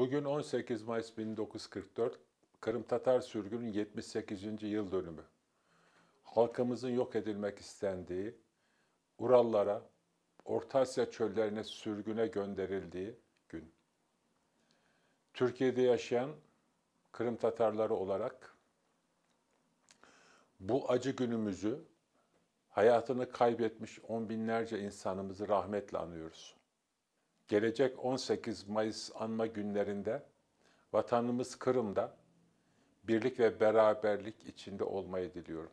Bugün 18 Mayıs 1944, Kırım Tatar sürgünün 78. yıl dönümü. Halkımızın yok edilmek istendiği, Urallara, Orta Asya çöllerine sürgüne gönderildiği gün. Türkiye'de yaşayan Kırım Tatarları olarak bu acı günümüzü hayatını kaybetmiş on binlerce insanımızı rahmetle anıyoruz gelecek 18 Mayıs anma günlerinde vatanımız Kırım'da birlik ve beraberlik içinde olmayı diliyorum.